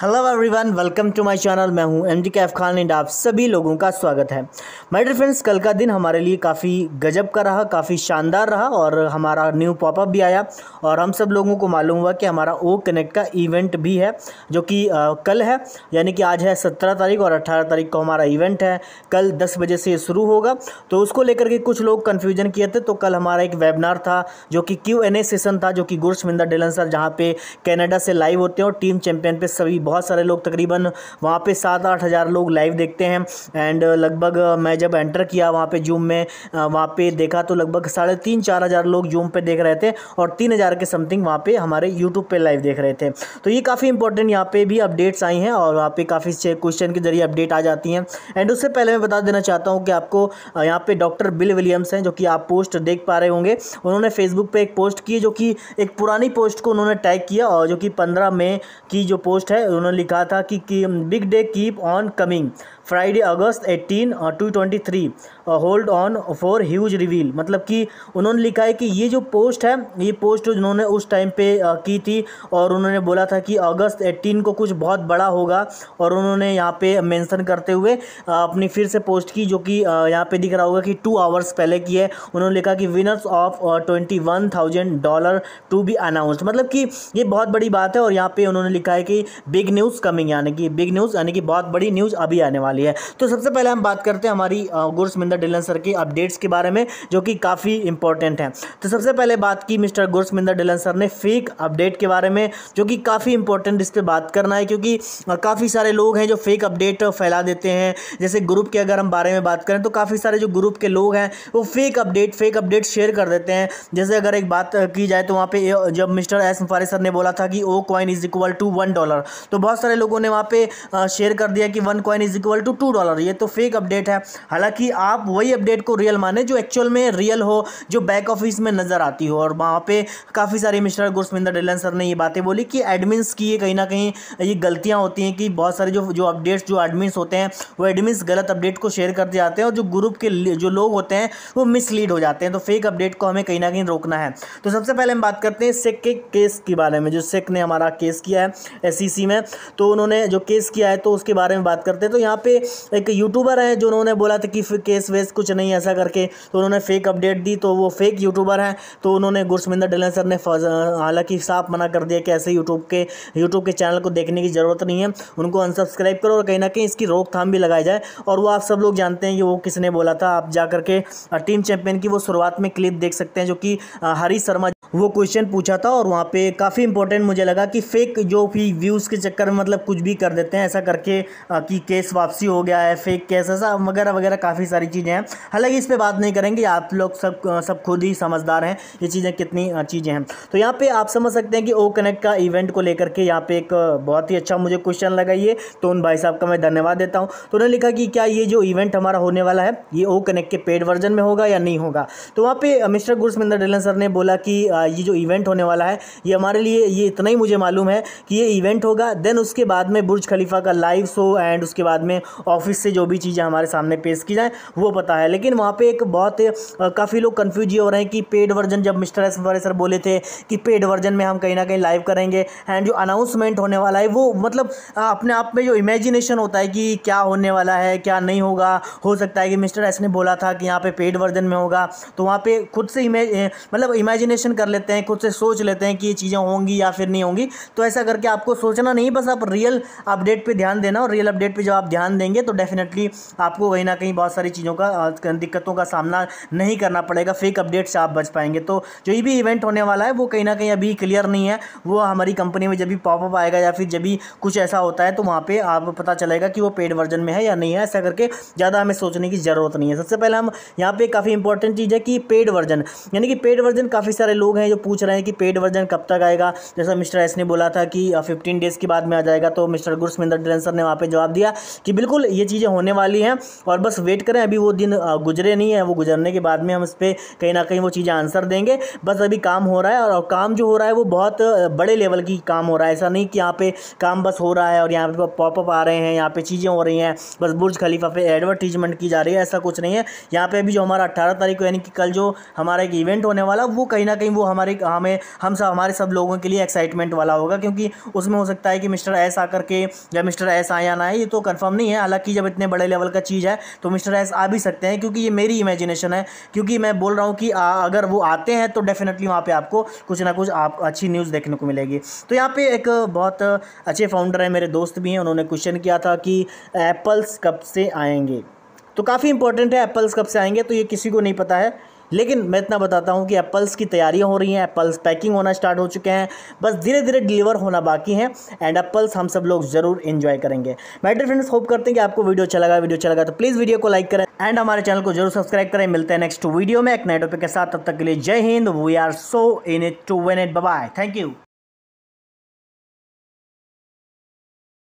hello everyone welcome to my channel मैं हूं M के कैफ खान एंड आप सभी लोगों का स्वागत है माय डियर फ्रेंड्स कल का दिन हमारे लिए काफ़ी गजब का रहा काफ़ी शानदार रहा और हमारा न्यू पॉपअप भी आया और हम सब लोगों को मालूम हुआ कि हमारा ओ कनेक्ट का इवेंट भी है जो कि कल है यानी कि आज है सत्रह तारीख और अट्ठारह तारीख को हमारा इवेंट है कल दस बजे से शुरू होगा तो उसको लेकर के कुछ लोग कन्फ्यूजन किए थे तो कल हमारा एक वेबिनार था जो कि क्यू सेशन था जो कि गुरसमिंदर डेलन सर जहाँ पे कैनेडा से लाइव होते हैं और टीम चैम्पियन पर सभी बहुत सारे लोग तकरीबन वहाँ पे सात आठ हज़ार लोग लाइव देखते हैं एंड uh, लगभग uh, मैं जब एंटर किया वहाँ पे जूम में uh, वहाँ पे देखा तो लगभग साढ़े तीन चार हज़ार लोग जूम पे देख रहे थे और तीन हज़ार के समथिंग वहाँ पे हमारे यूट्यूब पे लाइव देख रहे थे तो ये काफ़ी इंपॉर्टेंट यहाँ पे भी अपडेट्स आई हैं और वहाँ पर काफ़ी क्वेश्चन के जरिए अपडेट आ जाती हैं एंड उससे पहले मैं बता देना चाहता हूँ कि आपको यहाँ पे डॉक्टर बिल विलियम्स हैं जो कि आप पोस्ट देख पा रहे होंगे उन्होंने फेसबुक पर एक पोस्ट की जो कि एक पुरानी पोस्ट को उन्होंने टैग किया और जो कि पंद्रह मई की जो पोस्ट है उन्होंने लिखा था कि big day keep on coming Friday August 18 two twenty three hold on for huge reveal मतलब कि उन्होंने लिखा है कि ये जो पोस्ट है ये पोस्ट उन्होंने उस टाइम पे की थी और उन्होंने बोला था कि अगस्त 18 को कुछ बहुत बड़ा होगा और उन्होंने यहाँ पे मेंशन करते हुए अपनी फिर से पोस्ट की जो कि यहाँ पे दिख रहा होगा कि टू आवर्स पहले की है उन्होंने लिखा कि winners of twenty one thousand dollar to be announce मतलब कि ये बहुत बड़ी बात है और यहाँ पर उन्होंने लिखा है कि बिग न्यूज़ कमिंग यानी कि बिग न्यूज़ यानी कि बहुत बड़ी न्यूज़ अभी आने वाली वाली है तो सबसे पहले हम बात करते हैं हमारी गुरसमिंदर ढिल्लन सर की अपडेट्स के बारे में जो कि काफ़ी इंपॉर्टेंट है तो सबसे पहले बात की मिस्टर गुरसमिंदर ढिल्लन सर ने फेक अपडेट के बारे में जो कि काफ़ी इंपॉर्टेंट इस पर बात करना है क्योंकि काफ़ी सारे लोग हैं जो फेक अपडेट फैला देते हैं जैसे ग्रुप के अगर हम बारे में बात करें तो काफ़ी सारे जो ग्रुप के लोग हैं वो fake update fake update share कर देते हैं जैसे अगर एक बात की जाए तो वहाँ पे जब मिस्टर एस मुफारी सर ने बोला था कि O coin is equal to one dollar तो बहुत सारे लोगों ने वहाँ पे शेयर कर दिया कि one coin is equal to two dollar ये तो फेक अपडेट है हालांकि आप वही अपडेट को रियल माने जो एक्चुअल में रियल हो जो बैक ऑफिस में नज़र आती हो और वहाँ पे काफ़ी सारे मिस्टर गुरसमिंदर डिलन सर ने ये बातें बोली कि एडमिन्स की ये कहीं ना कहीं ये गलतियाँ होती हैं कि बहुत सारे जो जो अपडेट्स जो एडमिन्स होते हैं वो एडमिन्स गलत अपडेट को शेयर करते जाते हैं और जो ग्रुप के जो लोग होते हैं वो मिसलीड हो जाते हैं तो फेक अपडेट को हमें कहीं ना कहीं रोकना है तो सबसे पहले हम बात करते हैं सेक के केस के बारे में जो सेक ने हमारा केस किया है एस e में तो उन्होंने जो केस किया है तो उसके बारे में बात करते हैं तो यहाँ पे एक यूट्यूबर हैं जो उन्होंने बोला था कि केस वेस कुछ नहीं ऐसा करके तो उन्होंने फेक अपडेट दी तो वो फेक यूट्यूबर हैं तो उन्होंने गुरसमिंदर डिलन सर ने हालांकि साफ मना कर दिया कि ऐसे यूट्यूब के यूट्यूब के चैनल को देखने की ज़रूरत नहीं है उनको अनसब्सक्राइब करो और कहीं ना कहीं इसकी रोकथाम भी लगाई जाए और वो आप सब लोग जानते हैं कि वो किसने बोला था आप जा करके टीम चैंपियन की वो शुरुआत में क्लिप देख सकते हैं जो कि हरीश शर्मा वो क्वेश्चन पूछा था और वहाँ पे काफ़ी इंपॉर्टेंट मुझे लगा कि फ़ेक जो भी व्यूज़ के चक्कर में मतलब कुछ भी कर देते हैं ऐसा करके कि केस वापसी हो गया है फेक केस ऐसा वगैरह वगैरह काफ़ी सारी चीज़ें हैं हालांकि इस पर बात नहीं करेंगे आप लोग सब सब खुद ही समझदार हैं ये चीज़ें कितनी चीज़ें हैं तो यहाँ पर आप समझ सकते हैं कि ओ कनेक्ट का इवेंट को लेकर के यहाँ पर एक बहुत ही अच्छा मुझे क्वेश्चन लगा ये तो उन भाई साहब का मैं धन्यवाद देता हूँ तो उन्होंने लिखा कि क्या ये जो इवेंट हमारा होने वाला है ये ओ कनेक्ट के पेड वर्जन में होगा या नहीं होगा तो वहाँ पर मिस्टर गुरसमिंदर ढिलन सर ने बोला कि ये जो इवेंट होने वाला है ये हमारे लिए ये इतना ही मुझे मालूम है कि ये इवेंट होगा देन उसके बाद में बुर्ज खलीफा का लाइव शो एंड उसके बाद में ऑफिस से जो भी चीज़ें हमारे सामने पेश की जाएँ वो पता है लेकिन वहाँ पर एक बहुत काफ़ी लोग कन्फ्यूज ये हो रहे हैं कि पेड वर्जन जब मिस्टर एस सर बोले थे कि पेड वर्जन में हम कहीं ना कहीं लाइव करेंगे एंड जो अनाउंसमेंट होने वाला है वो मतलब अपने आप में जो इमेजिनेशन होता है कि क्या होने वाला है क्या नहीं होगा हो सकता है कि मिस्टर एस ने बोला था कि यहाँ पे पेड वर्जन में होगा तो वहाँ पे खुद से इमेज मतलब इमेजिनेशन कर कर लेते हैं खुद से सोच लेते हैं कि ये चीज़ें होंगी या फिर नहीं होंगी तो ऐसा करके आपको सोचना नहीं बस आप रियल अपडेट पर ध्यान देना और रियल अपडेट पर जब आप ध्यान देंगे तो डेफिनेटली आपको कहीं ना कहीं बहुत सारी चीज़ों का दिक्कतों का सामना नहीं करना पड़ेगा फेक अपडेट से आप बच पाएंगे तो जो भी इवेंट होने वाला है वो कहीं ना कहीं अभी क्लियर नहीं है वो हमारी कंपनी में जब भी पॉपअप आएगा या फिर जब भी कुछ ऐसा होता है तो वहाँ पर आप पता चलेगा कि वो पेड वर्जन में है या नहीं है ऐसा करके ज़्यादा हमें सोचने की ज़रूरत नहीं है सबसे पहले हम यहाँ पे काफ़ी इंपॉर्टेंट चीज़ है कि पेड वर्जन यानी कि पेड वर्जन काफ़ी सारे लोग लोग हैं जो पूछ रहे हैं कि पेड वर्जन कब तक आएगा जैसा मिस्टर एस ने बोला था कि फिफ्टीन डेज़ के बाद में आ जाएगा तो मिस्टर गुरसमिंदर डेंसर ने वहाँ पर जवाब दिया कि बिल्कुल ये चीज़ें होने वाली हैं और बस वेट करें अभी वो दिन गुजरे नहीं हैं वो गुजरने के बाद में हम इस पर कहीं ना कहीं वो चीज़ें आंसर देंगे बस अभी काम हो रहा है और काम जो हो रहा है वो बहुत बड़े लेवल की काम हो रहा है ऐसा नहीं कि यहाँ पे काम बस हो रहा है और यहाँ पे पॉपअप आ रहे हैं यहाँ पे चीज़ें हो रही हैं बस बुर्ज खलीफा पे एडवर्टीजमेंट की जा रही है ऐसा कुछ नहीं है यहाँ पे अभी जो हमारा अट्ठारह तारीख को यानी कि कल जो हमारा एक इवेंट होने वाला वो कहीं ना कहीं वो हमारे हमें हम सब हमारे सब लोगों के लिए एक्साइटमेंट वाला होगा क्योंकि उसमें हो सकता है कि मिस्टर एस आकर के या मिस्टर एस आए आना है ये तो कन्फर्म नहीं है हालांकि जब इतने बड़े लेवल का चीज़ है तो मिस्टर एस आ भी सकते हैं क्योंकि ये मेरी इमेजिनेशन है क्योंकि मैं बोल रहा हूँ कि आ, अगर वो आते हैं तो डेफिनेटली वहाँ पर आपको कुछ ना कुछ आप अच्छी न्यूज़ देखने को मिलेगी तो यहाँ पर एक बहुत अच्छे फाउंडर हैं मेरे दोस्त भी हैं उन्होंने क्वेश्चन किया था कि एप्पल्स कब से आएंगे तो काफ़ी इंपॉर्टेंट है एप्पल्स कब से आएंगे तो ये किसी को नहीं पता है लेकिन मैं इतना बताता हूँ कि एप्पल्स की तैयारियाँ हो रही हैं एप्पल्स पैकिंग होना स्टार्ट हो चुके हैं बस धीरे धीरे डिलीवर होना बाकी है एंड एप्पल्स हम सब लोग ज़रूर इन्जॉय करेंगे मैटर फ्रेंड्स होप करते हैं कि आपको वीडियो अच्छा लगा वीडियो अच्छा लगा तो प्लीज़ वीडियो को लाइक करें एंड हमारे चैनल को जरूर सब्सक्राइब करें मिलते हैं नेक्स्ट वीडियो में एक नए टॉपिक के साथ तब तक के लिए जय Hind we are so in it to win it bye thank you